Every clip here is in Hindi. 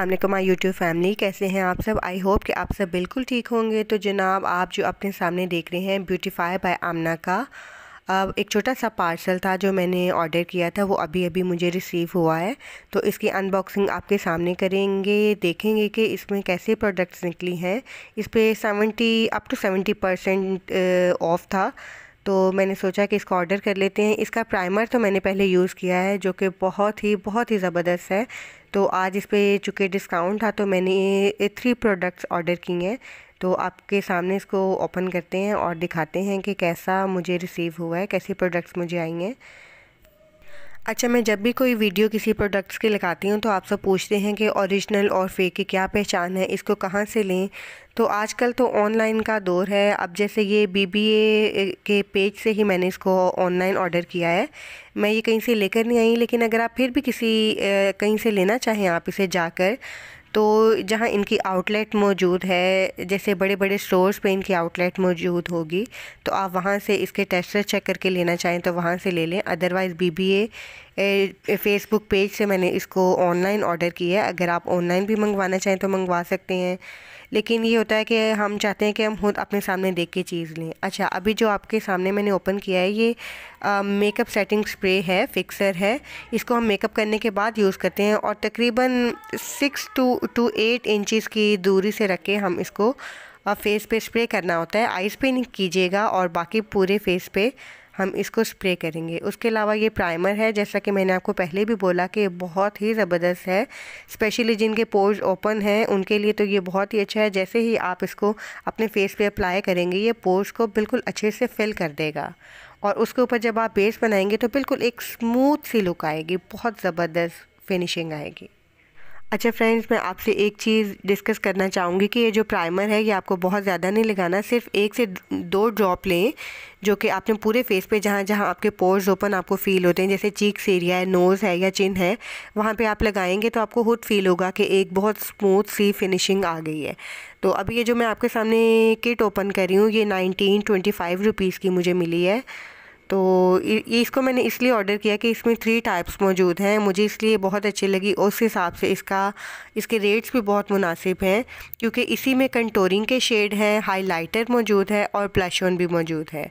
अल्लाम माई यूट्यूब फैमिली कैसे हैं आप सब आई होप कि आप सब बिल्कुल ठीक होंगे तो जनाब आप जो अपने सामने देख रहे हैं ब्यूटीफाई बाय आमना का अब एक छोटा सा पार्सल था जो मैंने ऑर्डर किया था वो अभी अभी मुझे रिसीव हुआ है तो इसकी अनबॉक्सिंग आपके सामने करेंगे देखेंगे कि इसमें कैसे प्रोडक्ट्स निकली हैं इस पर seventy up to seventy percent off था तो मैंने सोचा कि इसको ऑर्डर कर लेते हैं इसका प्राइमर तो मैंने पहले यूज़ किया है जो कि बहुत ही बहुत ही ज़बरदस्त है तो आज इस पर चूँकि डिस्काउंट था तो मैंने थ्री प्रोडक्ट्स ऑर्डर किए हैं तो आपके सामने इसको ओपन करते हैं और दिखाते हैं कि कैसा मुझे रिसीव हुआ है कैसी प्रोडक्ट्स मुझे आई हैं अच्छा मैं जब भी कोई वीडियो किसी प्रोडक्ट्स की लगाती हूँ तो आप सब पूछते हैं कि ओरिजिनल और फेक की क्या पहचान है इसको कहाँ से लें तो आजकल तो ऑनलाइन का दौर है अब जैसे ये बीबीए के पेज से ही मैंने इसको ऑनलाइन ऑर्डर किया है मैं ये कहीं से लेकर नहीं आई लेकिन अगर आप फिर भी किसी कहीं से लेना चाहें आप इसे जाकर तो जहाँ इनकी आउटलेट मौजूद है जैसे बड़े बड़े स्टोर्स पे इनकी आउटलेट मौजूद होगी तो आप वहाँ से इसके टेस्टर चेक करके लेना चाहें तो वहाँ से ले लें अदरवाइज़ बी फ़ेसबुक पेज से मैंने इसको ऑनलाइन ऑर्डर किया है अगर आप ऑनलाइन भी मंगवाना चाहें तो मंगवा सकते हैं लेकिन ये होता है कि हम चाहते हैं कि हम खुद अपने सामने देख के चीज़ लें अच्छा अभी जो आपके सामने मैंने ओपन किया है ये मेकअप सेटिंग स्प्रे है फिक्सर है इसको हम मेकअप करने के बाद यूज़ करते हैं और तकरीबन six two two eight inches की दूरी से रख के हम इसको फेस पे स्प्रे करना होता है आइस पे नहीं कीजिएगा और बाकी पूरे फेस पे हम इसको स्प्रे करेंगे उसके अलावा ये प्राइमर है जैसा कि मैंने आपको पहले भी बोला कि बहुत ही ज़बरदस्त है स्पेशली जिनके पोर्स ओपन हैं उनके लिए तो ये बहुत ही अच्छा है जैसे ही आप इसको अपने फेस पे अप्लाई करेंगे ये पोर्स को बिल्कुल अच्छे से फिल कर देगा और उसके ऊपर जब आप बेस बनाएंगे तो बिल्कुल एक स्मूथ सी लुक आएगी बहुत ज़बरदस्त फिनिशिंग आएगी अच्छा फ्रेंड्स मैं आपसे एक चीज़ डिस्कस करना चाहूँगी कि ये जो प्राइमर है ये आपको बहुत ज़्यादा नहीं लगाना सिर्फ एक से दो ड्रॉप लें जो कि आपने पूरे फेस पे जहाँ जहाँ आपके पोर्स ओपन आपको फ़ील होते हैं जैसे चीक्स एरिया है नोज़ है या चिन है वहाँ पे आप लगाएंगे तो आपको खुद फील होगा कि एक बहुत स्मूथ सी फिनिशिंग आ गई है तो अभी ये जो मैं आपके सामने किट ओपन कर रही हूँ ये नाइनटीन ट्वेंटी फाइव रुपीज़ की मुझे मिली है तो इसको मैंने इसलिए ऑर्डर किया कि इसमें थ्री टाइप्स मौजूद हैं मुझे इसलिए बहुत अच्छी लगी उस हिसाब से इसका इसके रेट्स भी बहुत मुनासिब हैं क्योंकि इसी में कंटोरिंग के शेड हैं हाइलाइटर मौजूद है और प्लशन भी मौजूद है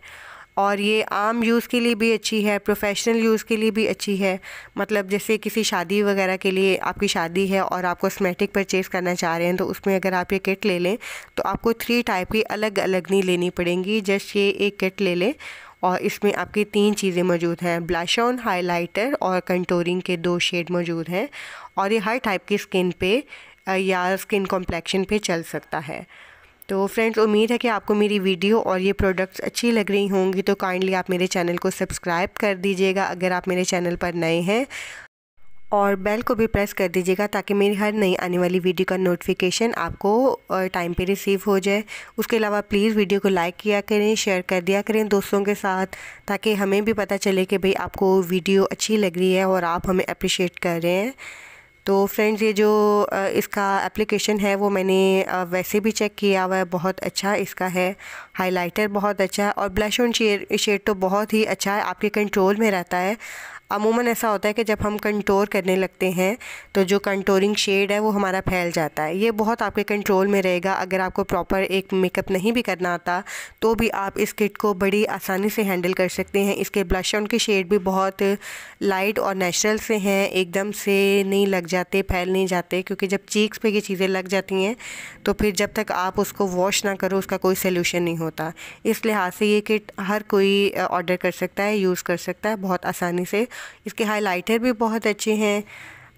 और ये आम यूज़ के लिए भी अच्छी है प्रोफेशनल यूज़ के लिए भी अच्छी है मतलब जैसे किसी शादी वगैरह के लिए आपकी शादी है और आप कॉस्मेटिक परचेज़ करना चाह रहे हैं तो उसमें अगर आप ये किट ले लें तो आपको थ्री टाइप की अलग अलग नहीं लेनी पड़ेंगी जस्ट ये एक किट ले लें और इसमें आपकी तीन चीज़ें मौजूद हैं ब्लश ऑन हाइलाइटर और कंटोरिंग के दो शेड मौजूद हैं और ये हर टाइप की स्किन पे या स्किन कॉम्प्लेक्शन पे चल सकता है तो फ्रेंड्स उम्मीद है कि आपको मेरी वीडियो और ये प्रोडक्ट्स अच्छी लग रही होंगी तो काइंडली आप मेरे चैनल को सब्सक्राइब कर दीजिएगा अगर आप मेरे चैनल पर नए हैं और बेल को भी प्रेस कर दीजिएगा ताकि मेरी हर नई आने वाली वीडियो का नोटिफिकेशन आपको टाइम पे रिसीव हो जाए उसके अलावा प्लीज़ वीडियो को लाइक किया करें शेयर कर दिया करें दोस्तों के साथ ताकि हमें भी पता चले कि भाई आपको वीडियो अच्छी लग रही है और आप हमें अप्रिशिएट कर रहे हैं तो फ्रेंड्स ये जो इसका एप्लीकेशन है वो मैंने वैसे भी चेक किया हुआ है बहुत अच्छा इसका है हाइलाइटर बहुत अच्छा है और ब्लश ऑन शेड तो बहुत ही अच्छा है आपके कंट्रोल में रहता है अमूमन ऐसा होता है कि जब हम कंटोर करने लगते हैं तो जो कंटोरिंग शेड है वो हमारा फैल जाता है ये बहुत आपके कंट्रोल में रहेगा अगर आपको प्रॉपर एक मेकअप नहीं भी करना आता तो भी आप इस किट को बड़ी आसानी से हैंडल कर सकते हैं इसके ब्लश उनके शेड भी बहुत लाइट और नेचुरल से हैं एकदम से नहीं लग जाते फैल नहीं जाते क्योंकि जब चीक्स पर ये चीज़ें लग जाती हैं तो फिर जब तक आप उसको वॉश ना करो उसका कोई सोल्यूशन नहीं होता इस लिहाज से ये किट हर कोई ऑर्डर कर सकता है यूज़ कर सकता है बहुत आसानी से इसके हाइलाइटर भी बहुत अच्छे हैं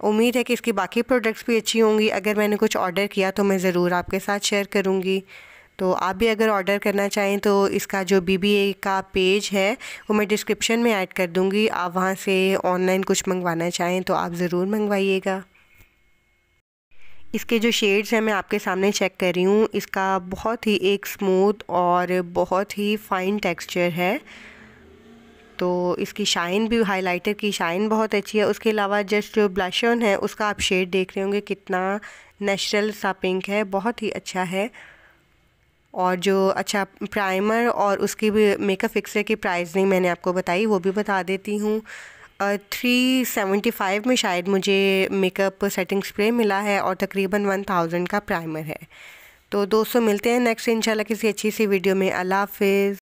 उम्मीद है कि इसकी बाकी प्रोडक्ट्स भी अच्छी होंगी अगर मैंने कुछ ऑर्डर किया तो मैं ज़रूर आपके साथ शेयर करूँगी तो आप भी अगर ऑर्डर करना चाहें तो इसका जो बी का पेज है वो मैं डिस्क्रिप्शन में ऐड कर दूँगी आप वहाँ से ऑनलाइन कुछ मंगवाना चाहें तो आप ज़रूर मंगवाइएगा इसके जो शेड्स हैं मैं आपके सामने चेक कर रही हूँ इसका बहुत ही एक स्मूथ और बहुत ही फ़ाइन टेक्सचर है तो इसकी शाइन भी हाइलाइटर की शाइन बहुत अच्छी है उसके अलावा जस्ट जो ब्लशन है उसका आप शेड देख रहे होंगे कितना नेचुरल सा पिंक है बहुत ही अच्छा है और जो अच्छा प्राइमर और उसकी भी मेकअप फिक्सर की प्राइस नहीं मैंने आपको बताई वो भी बता देती हूँ थ्री सेवेंटी फाइव में शायद मुझे मेकअप सेटिंग स्प्रे मिला है और तकरीबन वन थाउजेंड का प्राइमर है तो दोस्तों मिलते हैं नेक्स्ट इंशाल्लाह किसी अच्छी सी वीडियो में अल्लाह हाफिज़